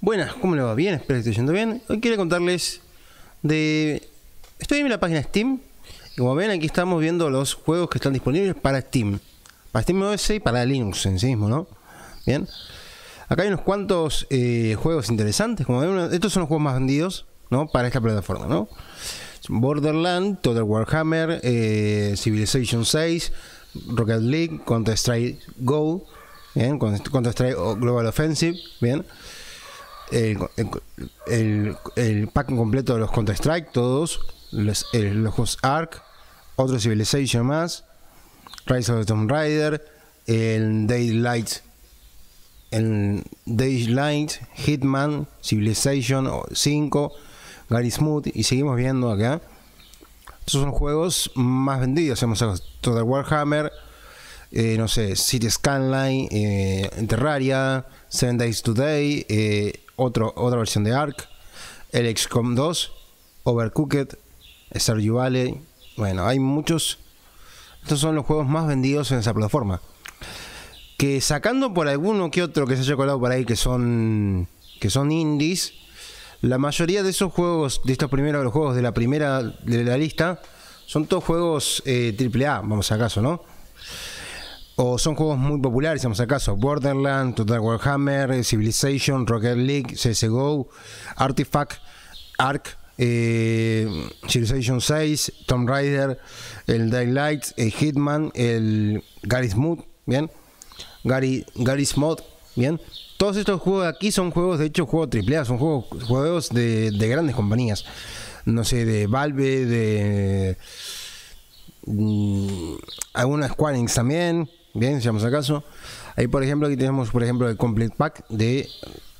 Buenas, ¿cómo le va? Bien, espero que esté yendo bien. Hoy quiero contarles de... Estoy en la página Steam. Y como ven, aquí estamos viendo los juegos que están disponibles para Steam. Para Steam OS y para Linux en sí mismo, ¿no? Bien. Acá hay unos cuantos eh, juegos interesantes. Como ven, estos son los juegos más vendidos, ¿no? Para esta plataforma, ¿no? Borderland, Total Warhammer, eh, Civilization 6, Rocket League, Counter-Strike Go, ¿bien? Counter-Strike Global Offensive, ¿bien? el, el, pack completo de los Counter-Strike, todos, los, el, los Ark, otro Civilization más, Rise of the Tomb Raider, el Daylight, el Daylight, Hitman, Civilization 5, Gary Smooth, y seguimos viendo acá. Estos son juegos más vendidos. Hemos Total Warhammer, eh, no sé, City Scanline, eh, Terraria, Seven Days Today, eh, otra versión de Ark, el 2, Overcooked, Stardew Valley. Bueno, hay muchos. Estos son los juegos más vendidos en esa plataforma. Que sacando por alguno que otro que se haya colado por ahí que son que son indies, la mayoría de esos juegos, de estos primeros los juegos de la primera de la lista, son todos juegos AAA, eh, vamos a acaso, ¿no? o son juegos muy populares, vamos acaso, acaso Borderlands, Total Warhammer, Civilization, Rocket League, CSGO, Artifact, Ark, eh, Civilization 6, Tomb Raider, el Daylight, Hitman, el Garry's bien, Gary, Garry's Mod, bien. Todos estos juegos de aquí son juegos, de hecho, juegos AAA, son juegos, juegos de, grandes compañías. No sé, de Valve, de. Mm, algunas Quarings también. Bien, seamos acaso. Ahí, por ejemplo, aquí tenemos, por ejemplo, el Complete Pack de,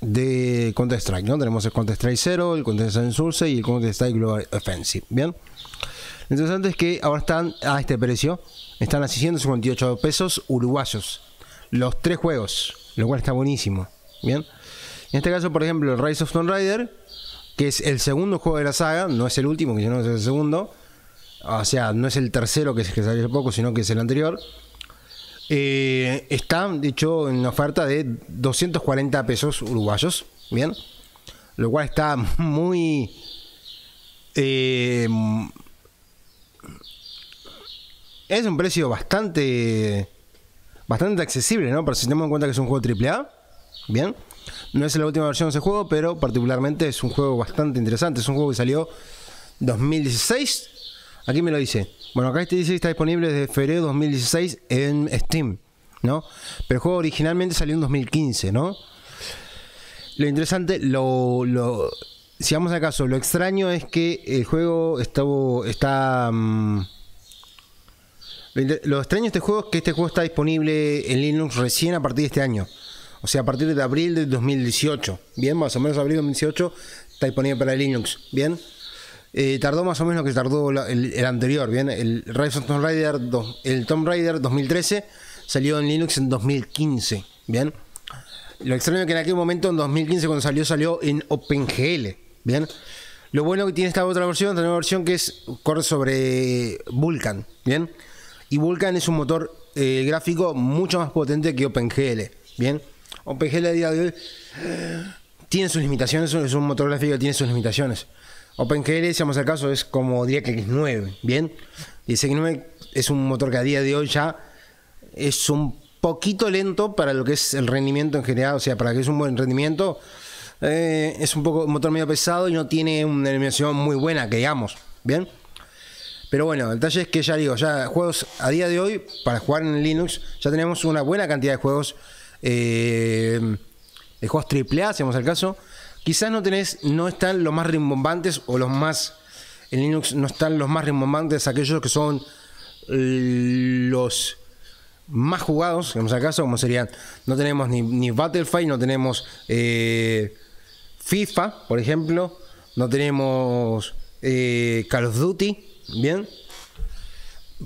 de Counter-Strike, ¿no? Tenemos el Counter-Strike 0, el Counter-Strike Source y el Counter-Strike Global Offensive, ¿bien? Lo interesante es que ahora están a este precio, están a 658 pesos uruguayos, los tres juegos, lo cual está buenísimo, ¿bien? En este caso, por ejemplo, el Rise of Tomb rider que es el segundo juego de la saga, no es el último, que no es el segundo, o sea, no es el tercero que, que salió hace poco, sino que es el anterior, eh, está, dicho, hecho, en oferta de 240 pesos uruguayos, ¿bien? Lo cual está muy... Eh, es un precio bastante bastante accesible, ¿no? Pero si tenemos en cuenta que es un juego AAA, ¿bien? No es la última versión de ese juego, pero particularmente es un juego bastante interesante. Es un juego que salió 2016. Aquí me lo dice. Bueno, acá este dice que está disponible desde febrero de 2016 en Steam, ¿no? Pero el juego originalmente salió en 2015, ¿no? Lo interesante, lo, lo si vamos al caso, lo extraño es que el juego está... está mm, lo extraño de este juego es que este juego está disponible en Linux recién a partir de este año. O sea, a partir de abril de 2018. Bien, más o menos abril de 2018 está disponible para Linux. Bien. Eh, tardó más o menos lo que tardó el, anterior, ¿bien? El Rise Tomb Raider, el 2013 salió en Linux en 2015, ¿bien? Lo extraño es que en aquel momento, en 2015 cuando salió, salió en OpenGL, ¿bien? Lo bueno que tiene esta otra versión, esta versión que es corre sobre Vulkan, ¿bien? Y Vulkan es un motor eh, gráfico mucho más potente que OpenGL, ¿bien? OpenGL a día de hoy eh, tiene sus limitaciones, es un motor gráfico que tiene sus limitaciones. OpenGL, vamos al caso, es como diría que X9, ¿bien? Y ese X9 es un motor que a día de hoy ya es un poquito lento para lo que es el rendimiento en general, o sea, para que es un buen rendimiento. Eh, es un poco motor medio pesado y no tiene una eliminación muy buena, que digamos, ¿bien? Pero bueno, el detalle es que ya digo, ya juegos a día de hoy, para jugar en Linux, ya tenemos una buena cantidad de juegos, eh, de juegos AAA, si vamos al caso, Quizás no tenés, no están los más rimbombantes o los más. En Linux no están los más rimbombantes, aquellos que son los más jugados, en el caso, como serían. No tenemos ni, ni Battlefield, no tenemos eh, FIFA, por ejemplo. No tenemos eh, Call of Duty, ¿bien?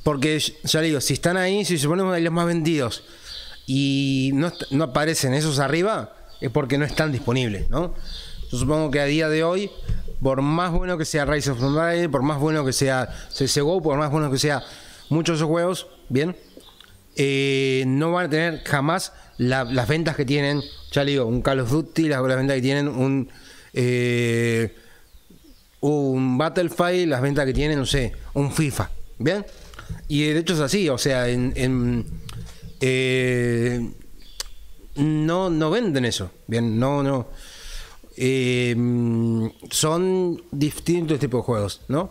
Porque ya digo, si están ahí, si suponemos ahí los más vendidos y no aparecen esos arriba, es porque no están disponibles, ¿no? Yo supongo que a día de hoy, por más bueno que sea Rise of por más bueno que sea CSGO, por más bueno que sea muchos esos juegos, bien, eh, no van a tener jamás las ventas que tienen, ya digo, un Call of Duty, las, ventas que tienen un, eh, un Battlefield, las ventas que tienen, no sé, un FIFA, bien. Y de hecho es así, o sea, en, eh, no, no venden eso, bien, no, no. Eh, son distintos tipos de juegos, ¿no?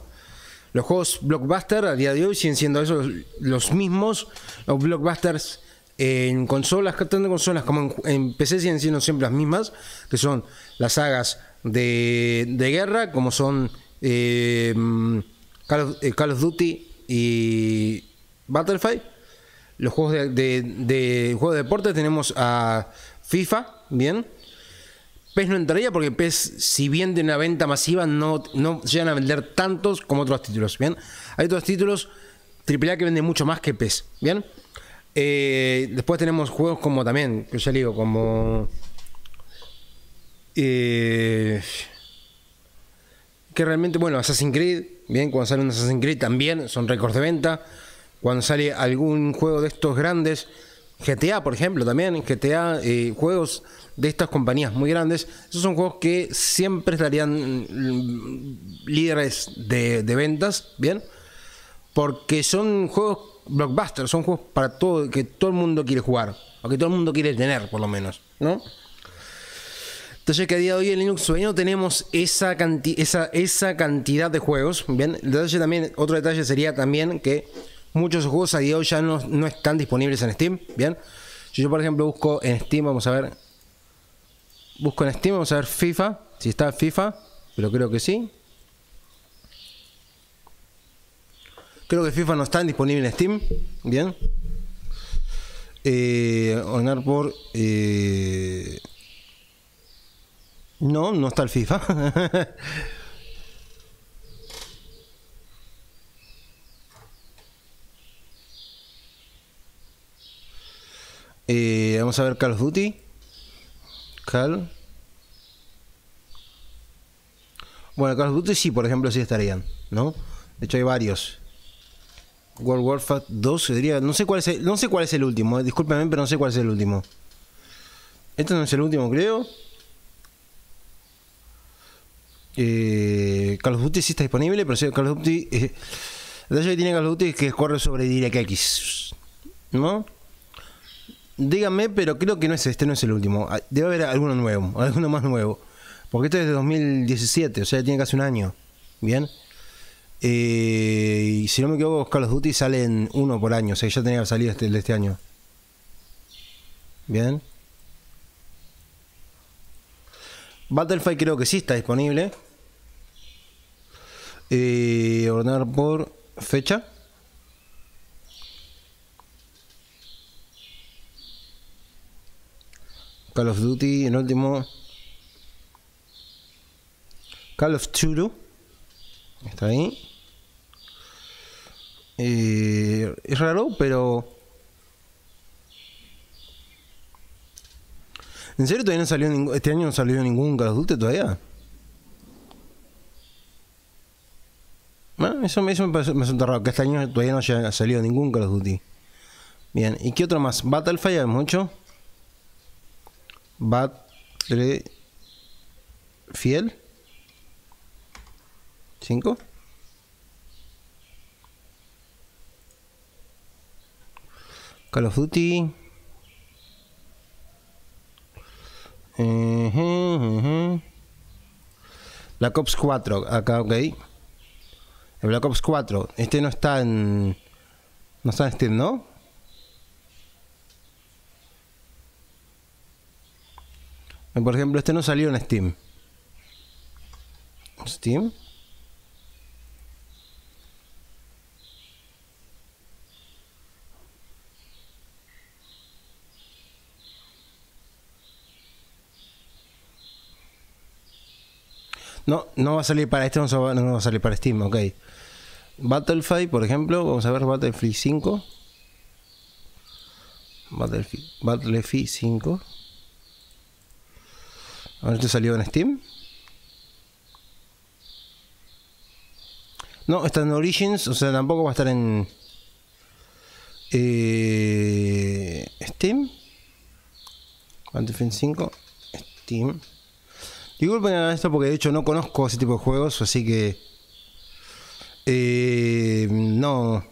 Los juegos blockbuster a día de hoy siguen siendo esos los mismos. Los blockbusters en consolas, tanto en consolas como en, PC siguen siendo siempre las mismas, que son las sagas de, guerra, como son eh, eh, Call, of, Duty y Battlefield. Los juegos de, de juegos de deporte tenemos a FIFA, bien PES no entraría porque PES, si bien de una venta masiva, no, no llegan a vender tantos como otros títulos. Bien, hay otros títulos AAA que venden mucho más que PES. Bien, eh, después tenemos juegos como también, que ya le digo, como. Eh, que realmente, bueno, Assassin's Creed, bien, cuando sale un Assassin's Creed también son récords de venta. Cuando sale algún juego de estos grandes, GTA, por ejemplo, también, GTA, eh, juegos de estas compañías muy grandes, esos son juegos que siempre estarían mm, líderes de, ventas, ¿bien? Porque son juegos blockbusters, son juegos para todo, que todo el mundo quiere jugar, o que todo el mundo quiere tener, por lo menos, ¿no? Entonces que a día de hoy en Linux no tenemos esa, esa, cantidad de juegos. Bien, detalle también, otro detalle sería también que muchos juegos a día de hoy ya no, no están disponibles en Steam. Bien, si yo por ejemplo busco en Steam, vamos a ver, Busco en Steam, vamos a ver FIFA. Si está FIFA, pero creo que sí. Creo que FIFA no está disponible en Steam. Bien. Eh, ordenar por. Eh, no, no está el FIFA. Eh, vamos a ver Call of Duty. Bueno, Carlos of sí, por ejemplo, sí estarían, ¿no? De hecho hay varios. World Warfare 2, diría, no sé cuál es el, no sé cuál es el último, eh, pero no sé cuál es el último. Este no es el último, creo. Eh, Carlos Call sí está disponible, pero sí, Carlos eh, el que tiene Carlos of es que corre sobre DirectX, ¿no? díganme, pero creo que no es este, no es el último. Ah, debe haber alguno nuevo, alguno más nuevo. Porque este es de 2017, o sea, tiene casi un año. Bien. Eh, y si no me equivoco, Call of Duty salen uno por año, o sea, ya tenía que salir este, de este año. Bien. Battlefield creo que sí está disponible. Eh, ordenar por fecha. Call of Duty, el último. Call of Duty. Está ahí. Eh, es raro, pero. ¿En serio todavía no salió ningún. Este año no salió ningún Call of Duty todavía? Bueno, ah, eso, me, parece me raro, que este año todavía no haya salido ningún Call of Duty. Bien, ¿y qué otro más? Battlefield mucho. 3 fiel. 5. Call of Duty. Black Ops 4, acá, ok. El Black Ops 4. Este no está en... No está en Steam, ¿no? Por ejemplo, este no salió en Steam. Steam. No, no va a salir para este, no va a salir para Steam, ok. Battlefield, por ejemplo, vamos a ver Battlefield 5. Battlefield, Battlefield 5. Ahorita salió en Steam? No, está en Origins, o sea, tampoco va a estar en... Eh, Steam. Battlefield 5. Steam. Disculpen esto porque de hecho no conozco ese tipo de juegos, así que... Eh, no,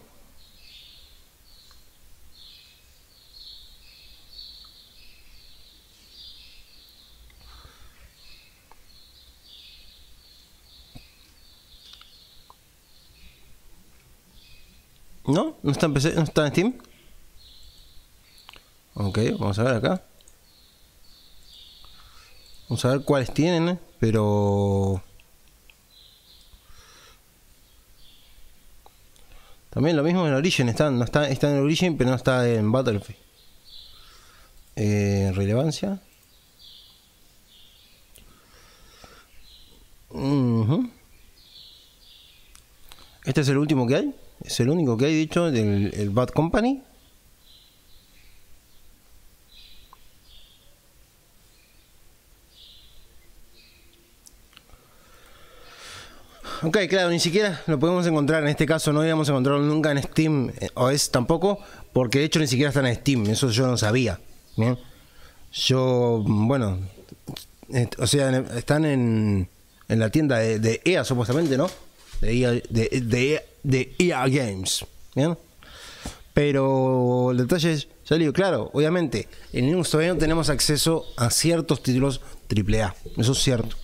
¿No? ¿No está en está en Steam? Ok, vamos a ver acá. Vamos a ver cuáles tienen, eh, pero... También lo mismo en Origin, están, no está, está en Origin, pero no está en Battlefield. Eh, relevancia. ¿Este es el último que hay? Es el único que hay, dicho, del Bad Company. Ok, claro, ni siquiera lo podemos encontrar en este caso, no íbamos a encontrarlo nunca en Steam eh, o es tampoco, porque de hecho ni siquiera está en Steam, eso yo no sabía. Yo, bueno, o sea, están en, en la tienda de, EA e supuestamente, ¿no? De EA, e de EA Games. ¿bien? Pero el detalle es, claro, obviamente, en Linux todavía no tenemos acceso a ciertos títulos AAA, eso es cierto.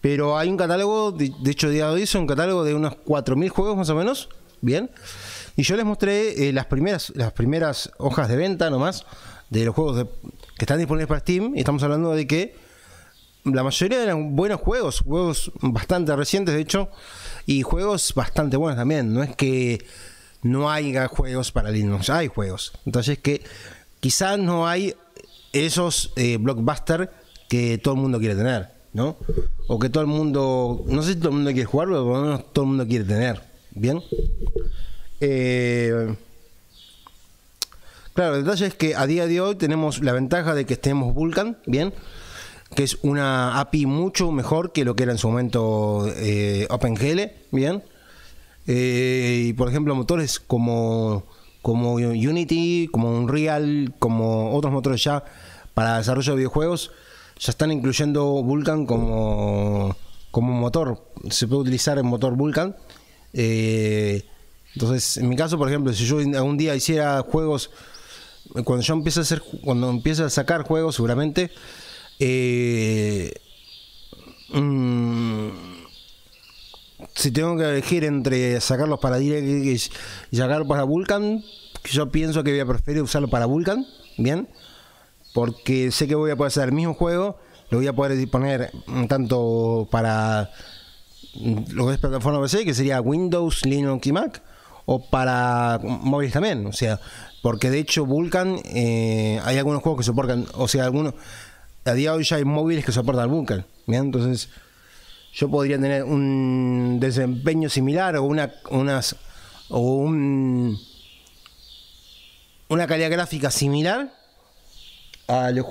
Pero hay un catálogo, de, hecho, día de hoy un catálogo de unos 4.000 juegos más o menos, ¿bien? Y yo les mostré eh, las, primeras, las primeras hojas de venta nomás de los juegos que están disponibles para Steam, y estamos hablando de que la mayoría eran buenos juegos, juegos bastante recientes de hecho, y juegos bastante buenos también. No es que no haya juegos para Linux, hay juegos. Entonces que quizás no hay esos eh, blockbusters que todo el mundo quiere tener, ¿no? O que todo el mundo, no sé si todo el mundo quiere jugarlo, pero por lo menos todo el mundo quiere tener, ¿bien? Eh, claro, el detalle es que a día de hoy tenemos la ventaja de que estemos vulcan ¿bien? que es una API mucho mejor que lo que era en su momento eh, OpenGL, ¿bien? Eh, y por ejemplo, motores como, como Unity, como Unreal, como otros motores ya para desarrollo de videojuegos, ya están incluyendo Vulkan como, como motor. Se puede utilizar el motor Vulkan. Eh, entonces, en mi caso, por ejemplo, si yo algún día hiciera juegos, cuando yo a hacer, cuando empiece a sacar juegos, seguramente eh, mm, si tengo que elegir entre sacarlos para Direct y sacarlos para Vulkan yo pienso que voy a preferir usarlo para Vulkan ¿bien? Porque sé que voy a poder hacer el mismo juego, lo voy a poder disponer tanto para lo que es plataforma PC, que sería Windows, Linux y Mac, o para móviles también, o sea, porque de hecho Vulkan eh, hay algunos juegos que soportan, o sea, algunos a día de hoy ya hay móviles que soportan Bunker. ¿bien? Entonces, yo podría tener un desempeño similar o una, unas, o una calidad gráfica similar a los,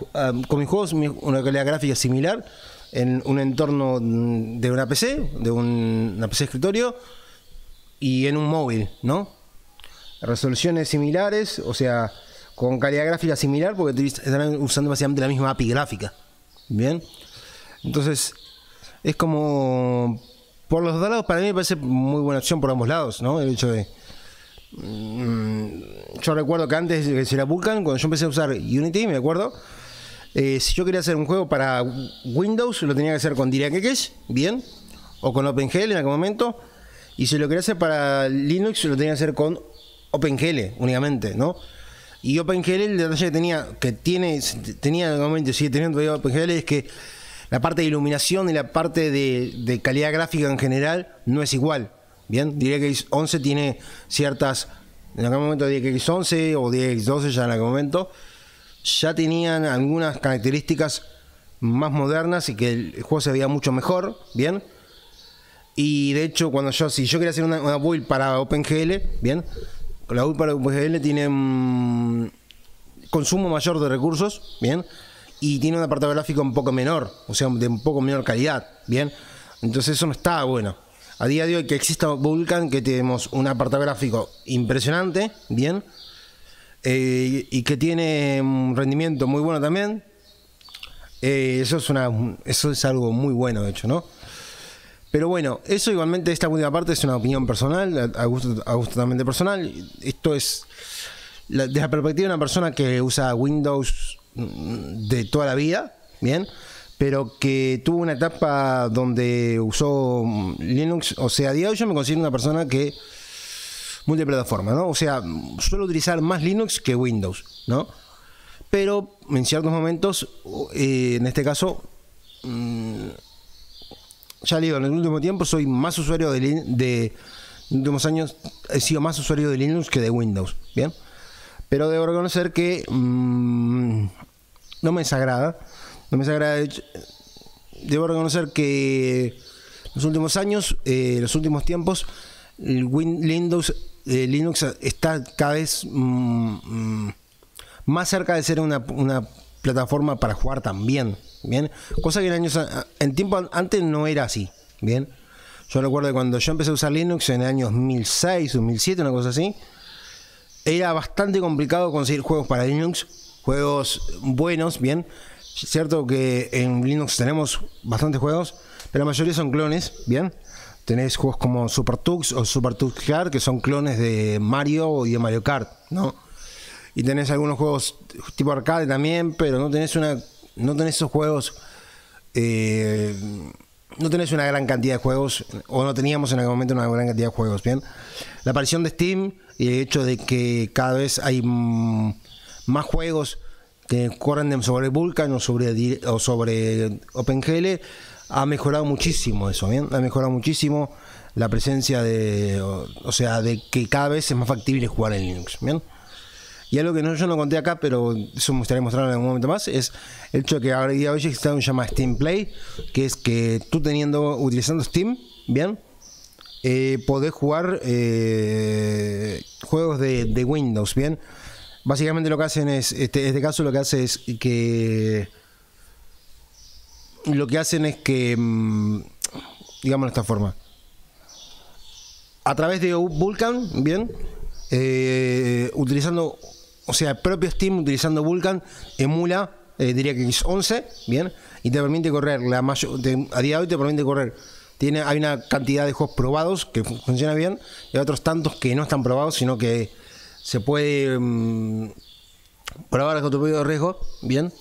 con mis juegos, una calidad gráfica similar en un entorno de una PC, de un, una PC escritorio y en un móvil, ¿no? Resoluciones similares, o sea, con calidad gráfica similar porque estarán usando básicamente la misma API gráfica. Bien. Entonces, es como. Por los dos lados, para mí me parece muy buena opción por ambos lados, ¿no? El hecho de. Mm, yo recuerdo que antes que se la vulcan cuando yo empecé a usar Unity, me acuerdo. Eh, si yo quería hacer un juego para Windows, lo tenía que hacer con DirectX, bien, o con OpenGL en algún momento. Y si lo quería hacer para Linux, lo tenía que hacer con OpenGL únicamente, ¿no? Y OpenGL, el detalle que tenía, que tiene, tenía momento sigue teniendo todavía OpenGL, es que la parte de iluminación y la parte de, calidad gráfica en general no es igual. Bien, DirectX 11 tiene ciertas, en algún momento DirectX 11 o DirectX 12 ya en algún momento, ya tenían algunas características más modernas y que el juego se veía mucho mejor, bien. Y de hecho, cuando yo, si yo quería hacer una, una build para OpenGL, bien, la UPGL tiene un mm, consumo mayor de recursos, ¿bien? Y tiene un apartado gráfico un poco menor, o sea, de un poco menor calidad, ¿bien? Entonces eso no está bueno. A día de hoy que exista Vulcan que tenemos un apartado gráfico impresionante, ¿bien? Eh, y que tiene un rendimiento muy bueno también. Eh, eso, es una, eso es algo muy bueno, de hecho, ¿no? Pero bueno, eso igualmente, esta última parte es una opinión personal, a gusto, totalmente personal. Esto es desde la perspectiva de una persona que usa Windows mm, de toda la vida, ¿bien? Pero que tuvo una etapa donde usó mm, Linux. O sea, a yo me considero una persona que multiplataforma, ¿no? O sea, suelo utilizar más Linux que Windows, ¿no? Pero en ciertos momentos, eh, en este caso... Mm, ya le digo, en el último tiempo soy más usuario de, de últimos años he sido más usuario de Linux que de Windows, ¿bien? Pero debo reconocer que mm, no me desagrada, no me desagrada. Debo reconocer que los últimos años, eh, los últimos tiempos, el Win Windows, eh, Linux está cada vez mm, mm, más cerca de ser una plataforma para jugar también, ¿bien? Cosa que en años en tiempo antes no era así, ¿bien? Yo recuerdo que cuando yo empecé a usar Linux en el año o 2007, una cosa así, era bastante complicado conseguir juegos para Linux, juegos buenos, ¿bien? Cierto que en Linux tenemos bastantes juegos, pero la mayoría son clones, ¿bien? tenéis juegos como Super Tux o Super Tux que son clones de Mario y de Mario Kart, ¿no? y tenés algunos juegos tipo arcade también, pero no tenés una no tenés esos juegos eh, no tenés una gran cantidad de juegos o no teníamos en algún momento una gran cantidad de juegos, bien. La aparición de Steam y el hecho de que cada vez hay más juegos que corren sobre Vulkan o sobre sobre OpenGL ha mejorado muchísimo eso, bien, ha mejorado muchísimo la presencia de o sea, de que cada vez es más factible jugar en Linux, bien. Y algo que no, yo no conté acá, pero eso me gustaría mostrarlo en algún momento más, es el hecho que ahora día hoy existe un llama Steam Play, que es que tú teniendo, utilizando Steam, ¿bien? Eh, podés jugar eh, juegos de, Windows, ¿bien? Básicamente lo que hacen es, este, este caso lo que hace es que... Lo que hacen es que... Mm, Digamos de esta forma. A través de Vulkan, ¿bien? Eh, utilizando o sea, el propio Steam utilizando Vulkan emula DirectX eh, diría que 11, bien, y te permite correr, la mayor, a día de hoy te permite correr. Tiene, hay una cantidad de juegos probados que funciona bien, y hay otros tantos que no están probados, sino que se puede mm, probar con tu propio riesgo, bien,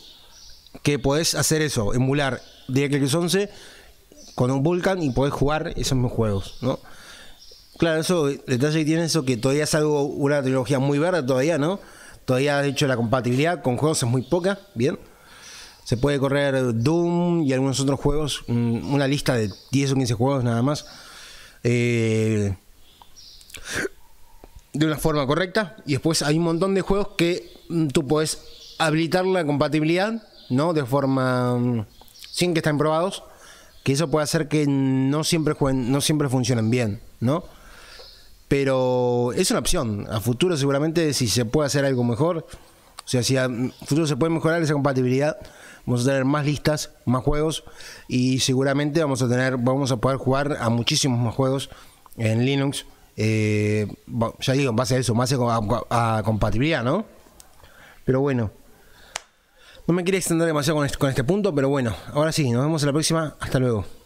que podés hacer eso, emular DirectX 11 con un Vulkan y podés jugar esos juegos, ¿no? Claro, eso, el detalle que tiene eso que todavía es algo, una trilogía muy verde todavía, ¿no? Todavía, de hecho, la compatibilidad con juegos es muy poca, bien. Se puede correr Doom y algunos otros juegos, mm, una lista de 10 o 15 juegos nada más. Eh, de una forma correcta. Y después hay un montón de juegos que mm, tú puedes habilitar la compatibilidad, ¿no? De forma. Mm, sin que estén probados. Que eso puede hacer que no siempre jueguen, no siempre funcionen bien, ¿no? Pero es una opción. A futuro seguramente si se puede hacer algo mejor, o sea, si a futuro se puede mejorar esa compatibilidad, vamos a tener más listas, más juegos y seguramente vamos a tener, vamos a poder jugar a muchísimos más juegos en Linux. Eh, ya digo, en base a eso, más a, compatibilidad, ¿no? Pero bueno. No me quería extender demasiado con este, con este punto, pero bueno, ahora sí, nos vemos en la próxima. Hasta luego.